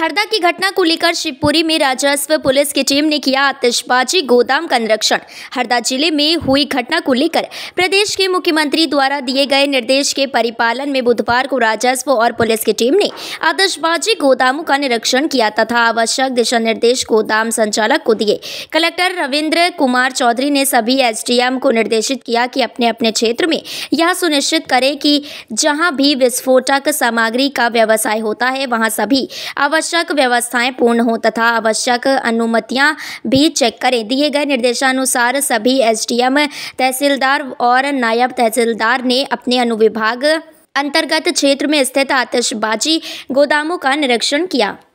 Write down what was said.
हरदा की घटना को लेकर शिवपुरी में राजस्व पुलिस की टीम ने किया आतिशबाजी गोदाम का निरीक्षण हरदा जिले में हुई घटना को लेकर प्रदेश के मुख्यमंत्री द्वारा दिए गए निर्देश के परिपालन में बुधवार को राजस्व और पुलिस की टीम ने आतिशबाजी गोदामों का निरीक्षण किया तथा आवश्यक दिशा निर्देश गोदाम संचालक को दिए कलेक्टर रविन्द्र कुमार चौधरी ने सभी एस को निर्देशित किया कि अपने अपने क्षेत्र में यह सुनिश्चित करें कि जहाँ भी विस्फोटक सामग्री का व्यवसाय होता है वहाँ सभी आवश्यक आवश्यक व्यवस्थाएं पूर्ण हों तथा आवश्यक अनुमतियां भी चेक करें दिए गए निर्देशानुसार सभी एसडीएम तहसीलदार और नायब तहसीलदार ने अपने अनुविभाग अंतर्गत क्षेत्र में स्थित आतिशबाजी गोदामों का निरीक्षण किया